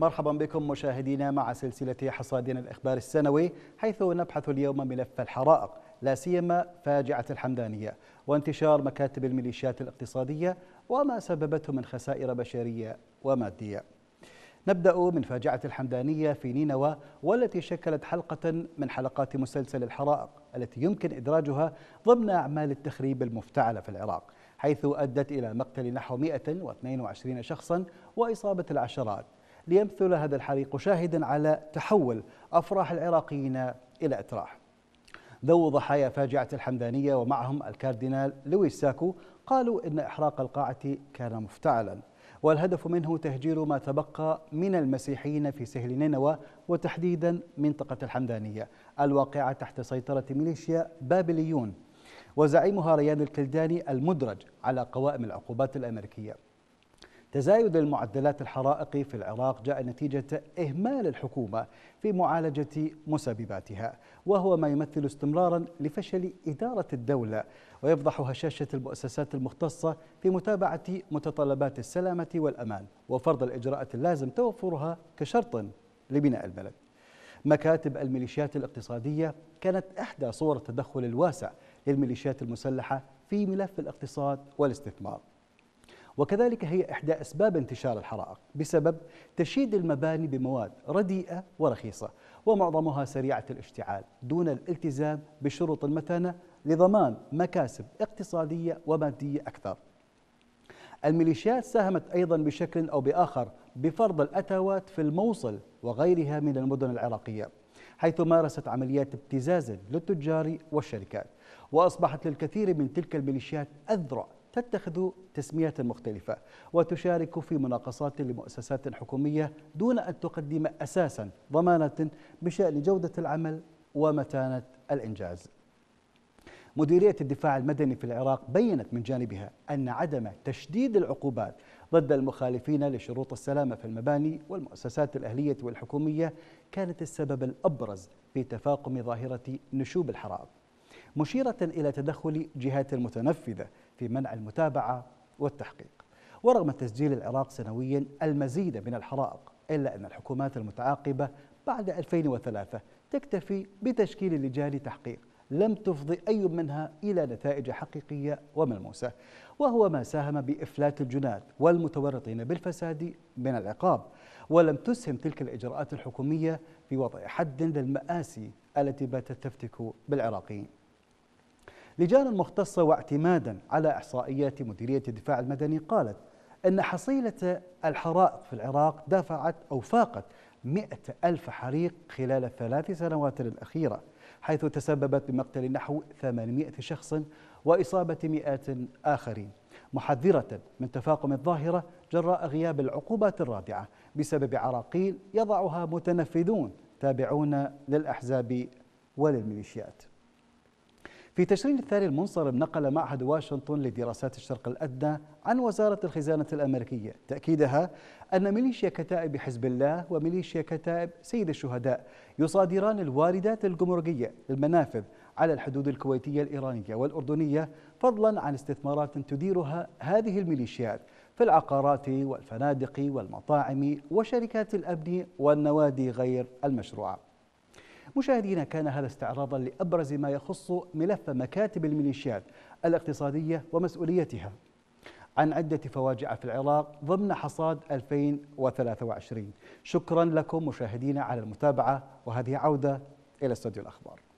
مرحبا بكم مشاهدينا مع سلسلة حصادنا الإخبار السنوي حيث نبحث اليوم ملف الحرائق لا سيما فاجعة الحمدانية وانتشار مكاتب الميليشيات الاقتصادية وما سببته من خسائر بشرية ومادية نبدأ من فاجعة الحمدانية في نينوى والتي شكلت حلقة من حلقات مسلسل الحرائق التي يمكن إدراجها ضمن أعمال التخريب المفتعلة في العراق حيث أدت إلى مقتل نحو 122 شخصا وإصابة العشرات ليمثل هذا الحريق شاهدا على تحول أفراح العراقيين إلى أتراح ذو ضحايا فاجعة الحمدانية ومعهم الكاردينال لويس ساكو قالوا إن إحراق القاعة كان مفتعلا والهدف منه تهجير ما تبقى من المسيحيين في سهل نينوى وتحديدا منطقة الحمدانية الواقعة تحت سيطرة ميليشيا بابليون وزعيمها ريان الكلداني المدرج على قوائم العقوبات الأمريكية تزايد المعدلات الحرائق في العراق جاء نتيجة إهمال الحكومة في معالجة مسبباتها وهو ما يمثل استمرارا لفشل إدارة الدولة ويفضح هشاشة المؤسسات المختصة في متابعة متطلبات السلامة والأمان وفرض الإجراءات اللازم توفرها كشرط لبناء البلد مكاتب الميليشيات الاقتصادية كانت إحدى صور التدخل الواسع للميليشيات المسلحة في ملف الاقتصاد والاستثمار وكذلك هي إحدى أسباب انتشار الحرائق بسبب تشييد المباني بمواد رديئة ورخيصة ومعظمها سريعة الاشتعال دون الالتزام بشروط المتانة لضمان مكاسب اقتصادية ومادية أكثر الميليشيات ساهمت أيضا بشكل أو بآخر بفرض الأتاوات في الموصل وغيرها من المدن العراقية حيث مارست عمليات ابتزاز للتجار والشركات وأصبحت للكثير من تلك الميليشيات أذرع تتخذ تسميات مختلفة وتشارك في مناقصات لمؤسسات حكومية دون أن تقدم أساسا ضمانة بشأن جودة العمل ومتانة الإنجاز مديرية الدفاع المدني في العراق بينت من جانبها أن عدم تشديد العقوبات ضد المخالفين لشروط السلامة في المباني والمؤسسات الأهلية والحكومية كانت السبب الأبرز في تفاقم ظاهرة نشوب الحرائق مشيرة إلى تدخل جهات المتنفذة في منع المتابعة والتحقيق ورغم تسجيل العراق سنويا المزيد من الحرائق إلا أن الحكومات المتعاقبة بعد 2003 تكتفي بتشكيل لجان تحقيق لم تفضي أي منها إلى نتائج حقيقية وملموسة وهو ما ساهم بإفلات الجنات والمتورطين بالفساد من العقاب ولم تسهم تلك الإجراءات الحكومية في وضع حد للمآسي التي باتت تفتك بالعراقيين لجان مختصة واعتمادا على إحصائيات مديرية الدفاع المدني قالت أن حصيلة الحرائق في العراق دفعت أو فاقت مئة ألف حريق خلال الثلاث سنوات الأخيرة حيث تسببت بمقتل نحو 800 شخص وإصابة مئات آخرين محذرة من تفاقم الظاهرة جراء غياب العقوبات الرادعة بسبب عراقيل يضعها متنفذون تابعون للأحزاب وللميليشيات في تشرين الثاني المنصرم نقل معهد واشنطن لدراسات الشرق الأدنى عن وزارة الخزانة الأمريكية تأكيدها أن ميليشيا كتائب حزب الله وميليشيا كتائب سيد الشهداء يصادران الواردات الجمركية للمنافذ على الحدود الكويتية الإيرانية والأردنية فضلا عن استثمارات تديرها هذه الميليشيات في العقارات والفنادق والمطاعم وشركات الأبن والنوادي غير المشروعه مشاهدينا كان هذا استعراضا لأبرز ما يخص ملف مكاتب الميليشيات الاقتصادية ومسؤوليتها عن عدة فواجع في العراق ضمن حصاد 2023 شكرا لكم مشاهدينا على المتابعة وهذه عودة إلى استوديو الأخبار